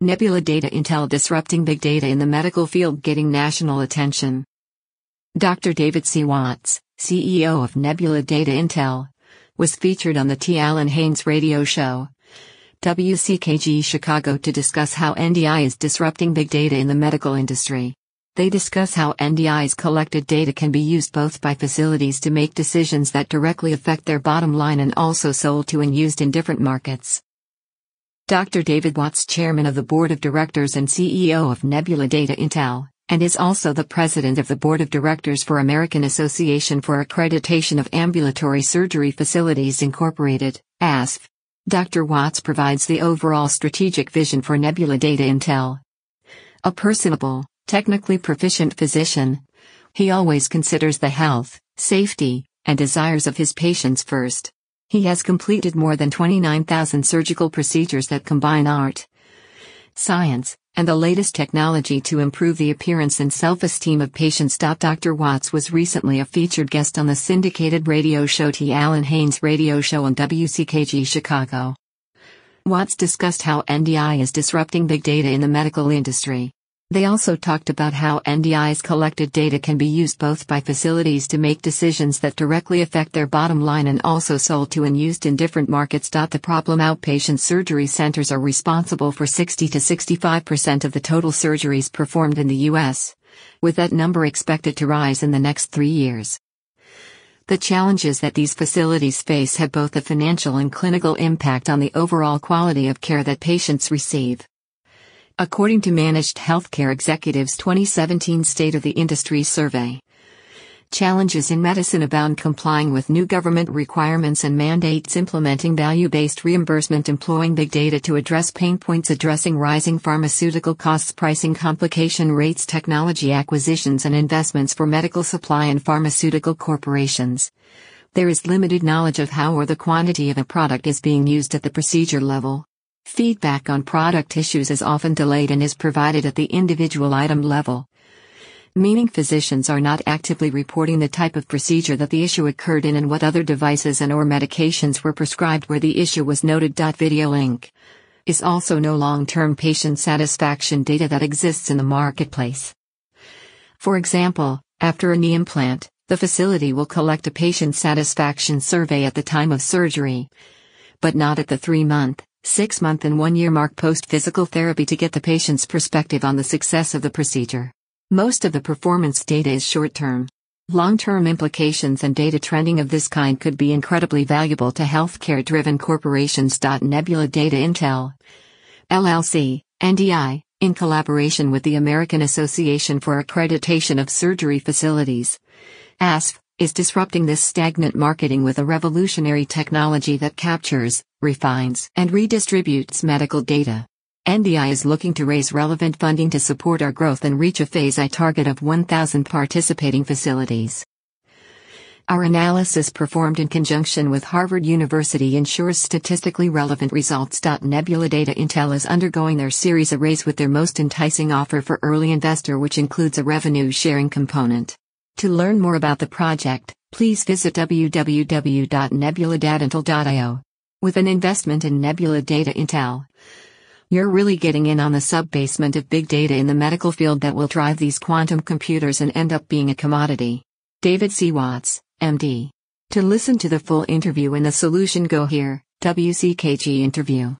Nebula Data Intel Disrupting Big Data in the Medical Field Getting National Attention. Dr. David C. Watts, CEO of Nebula Data Intel, was featured on the T. Allen Haynes radio show, WCKG Chicago, to discuss how NDI is disrupting big data in the medical industry. They discuss how NDI's collected data can be used both by facilities to make decisions that directly affect their bottom line and also sold to and used in different markets. Dr. David Watts, chairman of the board of directors and CEO of Nebula Data Intel, and is also the president of the board of directors for American Association for Accreditation of Ambulatory Surgery Facilities Incorporated, ASF. Dr. Watts provides the overall strategic vision for Nebula Data Intel. A personable, technically proficient physician, he always considers the health, safety, and desires of his patients first. He has completed more than 29,000 surgical procedures that combine art, science, and the latest technology to improve the appearance and self esteem of patients. Dr. Watts was recently a featured guest on the syndicated radio show T. Allen Haynes Radio Show on WCKG Chicago. Watts discussed how NDI is disrupting big data in the medical industry. They also talked about how NDI's collected data can be used both by facilities to make decisions that directly affect their bottom line and also sold to and used in different markets. The problem outpatient surgery centers are responsible for 60 to 65% of the total surgeries performed in the U.S., with that number expected to rise in the next three years. The challenges that these facilities face have both a financial and clinical impact on the overall quality of care that patients receive according to Managed Healthcare Executives 2017 State of the Industry Survey. Challenges in medicine abound complying with new government requirements and mandates, implementing value based reimbursement, employing big data to address pain points, addressing rising pharmaceutical costs, pricing complication rates, technology acquisitions, and investments for medical supply and pharmaceutical corporations. There is limited knowledge of how or the quantity of a product is being used at the procedure level. Feedback on product issues is often delayed and is provided at the individual item level. Meaning physicians are not actively reporting the type of procedure that the issue occurred in and what other devices and or medications were prescribed where the issue was noted. Video link is also no long-term patient satisfaction data that exists in the marketplace. For example, after a knee implant, the facility will collect a patient satisfaction survey at the time of surgery, but not at the 3-month six month and one year mark post physical therapy to get the patient's perspective on the success of the procedure. Most of the performance data is short term. Long term implications and data trending of this kind could be incredibly valuable to healthcare driven corporations. Nebula Data Intel, LLC, NDI, in collaboration with the American Association for Accreditation of Surgery Facilities, ASF, is disrupting this stagnant marketing with a revolutionary technology that captures, refines, and redistributes medical data. NDI is looking to raise relevant funding to support our growth and reach a phase I target of 1,000 participating facilities. Our analysis performed in conjunction with Harvard University ensures statistically relevant results. Nebula Data Intel is undergoing their series A raise with their most enticing offer for early investor, which includes a revenue sharing component. To learn more about the project, please visit www.nebuladatintel.io. With an investment in Nebula Data Intel, you're really getting in on the sub-basement of big data in the medical field that will drive these quantum computers and end up being a commodity. David C. Watts, MD. To listen to the full interview in the solution, go here, WCKG interview.